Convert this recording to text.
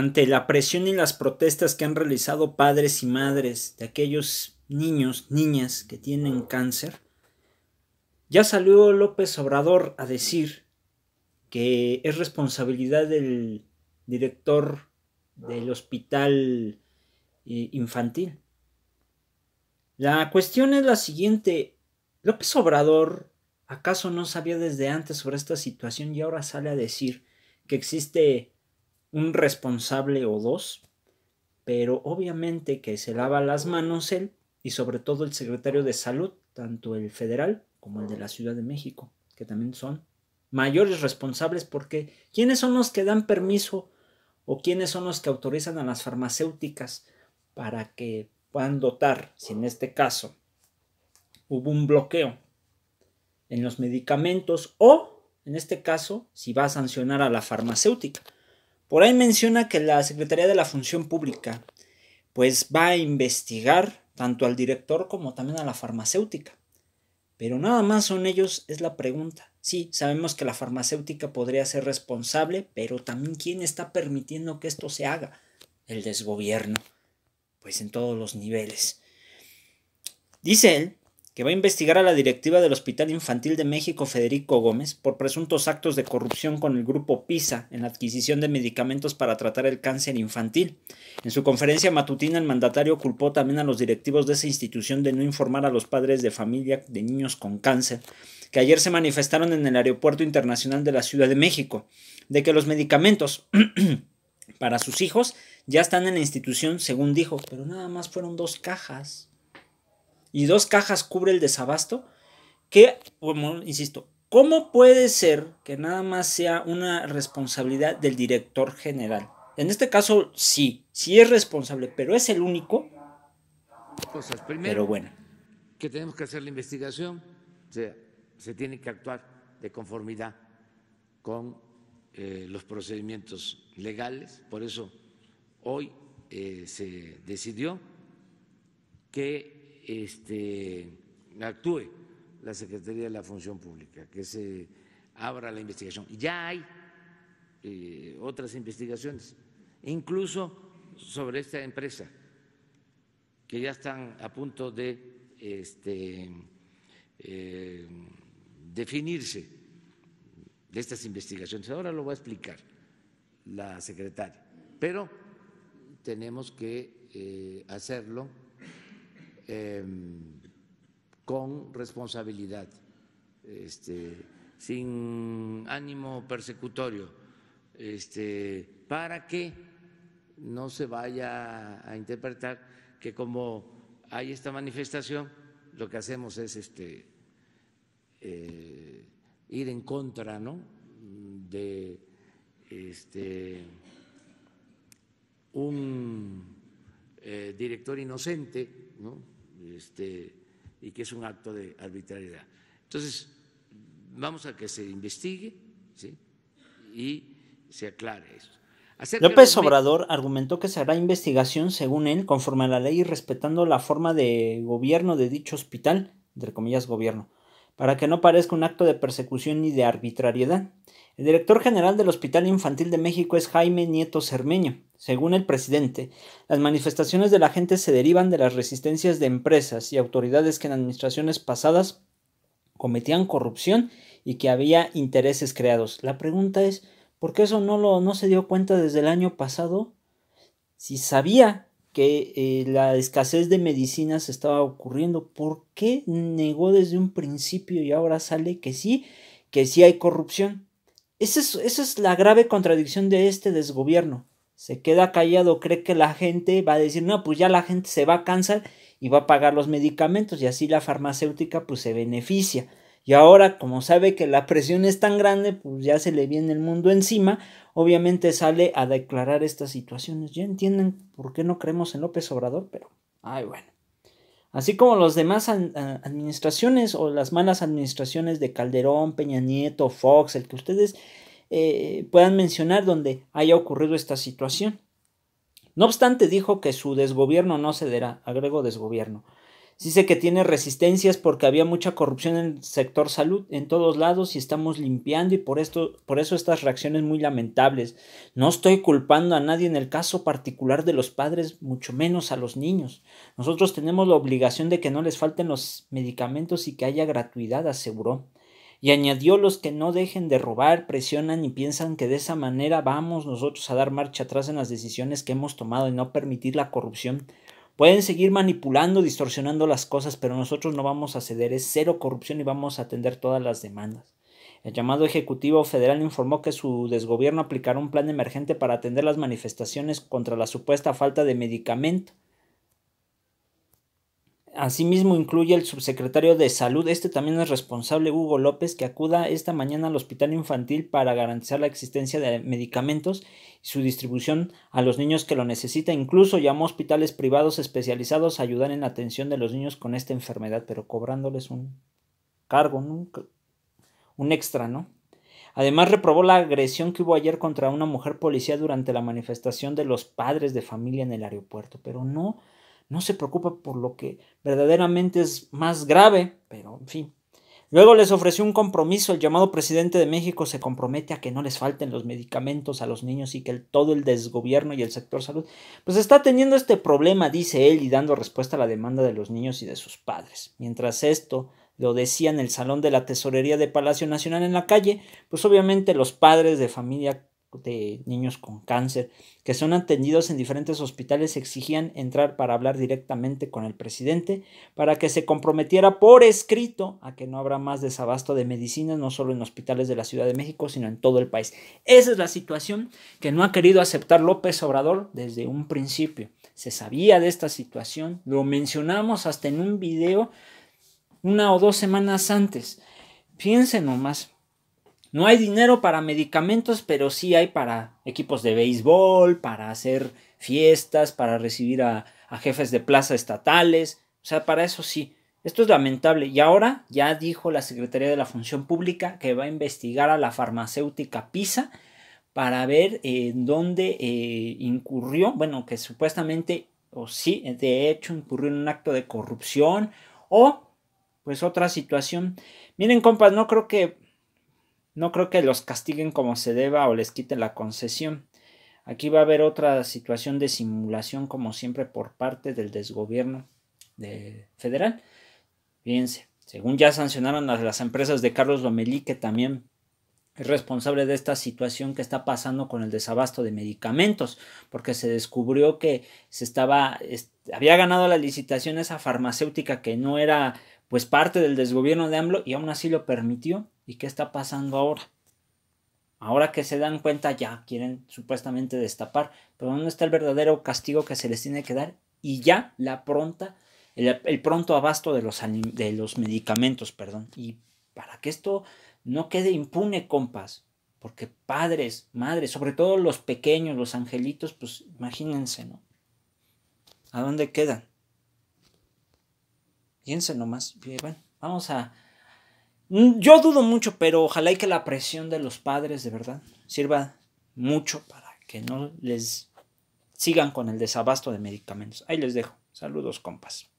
ante la presión y las protestas que han realizado padres y madres de aquellos niños, niñas que tienen cáncer, ya salió López Obrador a decir que es responsabilidad del director del hospital eh, infantil. La cuestión es la siguiente, López Obrador, ¿acaso no sabía desde antes sobre esta situación y ahora sale a decir que existe un responsable o dos, pero obviamente que se lava las manos él y sobre todo el secretario de salud, tanto el federal como el de la Ciudad de México, que también son mayores responsables porque ¿quiénes son los que dan permiso o quiénes son los que autorizan a las farmacéuticas para que puedan dotar, si en este caso hubo un bloqueo en los medicamentos o, en este caso, si va a sancionar a la farmacéutica? Por ahí menciona que la Secretaría de la Función Pública pues va a investigar tanto al director como también a la farmacéutica. Pero nada más son ellos, es la pregunta. Sí, sabemos que la farmacéutica podría ser responsable, pero también quién está permitiendo que esto se haga. El desgobierno, pues en todos los niveles. Dice él que va a investigar a la directiva del Hospital Infantil de México Federico Gómez por presuntos actos de corrupción con el grupo PISA en la adquisición de medicamentos para tratar el cáncer infantil. En su conferencia matutina el mandatario culpó también a los directivos de esa institución de no informar a los padres de familia de niños con cáncer que ayer se manifestaron en el Aeropuerto Internacional de la Ciudad de México, de que los medicamentos para sus hijos ya están en la institución, según dijo, pero nada más fueron dos cajas y dos cajas cubre el desabasto, que, insisto, ¿cómo puede ser que nada más sea una responsabilidad del director general? En este caso, sí, sí es responsable, pero es el único. Cosas. Primero, pero bueno. que tenemos que hacer la investigación, o sea, se tiene que actuar de conformidad con eh, los procedimientos legales, por eso hoy eh, se decidió que este, actúe la Secretaría de la Función Pública, que se abra la investigación. Ya hay eh, otras investigaciones, incluso sobre esta empresa, que ya están a punto de este, eh, definirse de estas investigaciones. Ahora lo va a explicar la secretaria, pero tenemos que eh, hacerlo Em, con responsabilidad, este, sin ánimo persecutorio, este, para que no se vaya a interpretar que como hay esta manifestación, lo que hacemos es este, eh, ir en contra ¿no? de este, un eh, director inocente, ¿no? este, y que es un acto de arbitrariedad. Entonces, vamos a que se investigue y se aclare eso. López Obrador argumentó que se hará investigación, según él, conforme a la ley y respetando la forma de gobierno de dicho hospital, entre comillas gobierno, para que no parezca un acto de persecución ni de arbitrariedad. El director general del Hospital Infantil de México es Jaime Nieto Cermeño. Según el presidente, las manifestaciones de la gente se derivan de las resistencias de empresas y autoridades que en administraciones pasadas cometían corrupción y que había intereses creados. La pregunta es, ¿por qué eso no, lo, no se dio cuenta desde el año pasado? Si sabía que eh, la escasez de medicinas estaba ocurriendo, ¿por qué negó desde un principio y ahora sale que sí, que sí hay corrupción? es, esa es la grave contradicción de este desgobierno se queda callado, cree que la gente va a decir, no, pues ya la gente se va a cansar y va a pagar los medicamentos y así la farmacéutica pues se beneficia. Y ahora, como sabe que la presión es tan grande, pues ya se le viene el mundo encima, obviamente sale a declarar estas situaciones. Ya entienden por qué no creemos en López Obrador, pero, ay bueno. Así como las demás administraciones o las malas administraciones de Calderón, Peña Nieto, Fox, el que ustedes eh, puedan mencionar donde haya ocurrido esta situación. No obstante, dijo que su desgobierno no cederá, Agrego desgobierno. Dice que tiene resistencias porque había mucha corrupción en el sector salud en todos lados y estamos limpiando y por, esto, por eso estas reacciones muy lamentables. No estoy culpando a nadie en el caso particular de los padres, mucho menos a los niños. Nosotros tenemos la obligación de que no les falten los medicamentos y que haya gratuidad, aseguró. Y añadió los que no dejen de robar, presionan y piensan que de esa manera vamos nosotros a dar marcha atrás en las decisiones que hemos tomado y no permitir la corrupción. Pueden seguir manipulando, distorsionando las cosas, pero nosotros no vamos a ceder, es cero corrupción y vamos a atender todas las demandas. El llamado Ejecutivo Federal informó que su desgobierno aplicará un plan emergente para atender las manifestaciones contra la supuesta falta de medicamento Asimismo incluye el subsecretario de Salud, este también es responsable, Hugo López, que acuda esta mañana al hospital infantil para garantizar la existencia de medicamentos y su distribución a los niños que lo necesitan. Incluso llamó a hospitales privados especializados a ayudar en la atención de los niños con esta enfermedad, pero cobrándoles un cargo, un extra, ¿no? Además, reprobó la agresión que hubo ayer contra una mujer policía durante la manifestación de los padres de familia en el aeropuerto, pero no no se preocupa por lo que verdaderamente es más grave, pero en fin. Luego les ofreció un compromiso, el llamado presidente de México se compromete a que no les falten los medicamentos a los niños y que todo el desgobierno y el sector salud pues está teniendo este problema, dice él, y dando respuesta a la demanda de los niños y de sus padres. Mientras esto lo decía en el salón de la tesorería de Palacio Nacional en la calle, pues obviamente los padres de familia de niños con cáncer, que son atendidos en diferentes hospitales, exigían entrar para hablar directamente con el presidente, para que se comprometiera por escrito a que no habrá más desabasto de medicinas, no solo en hospitales de la Ciudad de México, sino en todo el país. Esa es la situación que no ha querido aceptar López Obrador desde un principio. Se sabía de esta situación, lo mencionamos hasta en un video una o dos semanas antes. Piensen nomás, no hay dinero para medicamentos, pero sí hay para equipos de béisbol, para hacer fiestas, para recibir a, jefes de plaza estatales. O sea, para eso sí. Esto es lamentable. Y ahora ya dijo la Secretaría de la Función Pública que va a investigar a la farmacéutica PISA para ver en dónde eh, incurrió, bueno, que supuestamente o sí, de hecho incurrió en un acto de corrupción o pues otra situación. Miren, compas, no creo que no creo que los castiguen como se deba o les quiten la concesión. Aquí va a haber otra situación de simulación como siempre por parte del desgobierno federal. Fíjense, según ya sancionaron a las empresas de Carlos Lomelí, que también es responsable de esta situación que está pasando con el desabasto de medicamentos, porque se descubrió que se estaba, había ganado la licitación esa farmacéutica que no era pues parte del desgobierno de AMLO y aún así lo permitió. ¿Y qué está pasando ahora? Ahora que se dan cuenta ya quieren supuestamente destapar, pero dónde está el verdadero castigo que se les tiene que dar? Y ya la pronta, el, pronto abasto de los, de los medicamentos, perdón. Y para que esto no quede impune, compas, porque padres, madres, sobre todo los pequeños, los angelitos, pues imagínense, ¿no? ¿A dónde quedan? Piensen nomás, eh, bueno, vamos a... Mm, yo dudo mucho, pero ojalá y que la presión de los padres de verdad sirva mucho para que no les sigan con el desabasto de medicamentos. Ahí les dejo. Saludos, compas.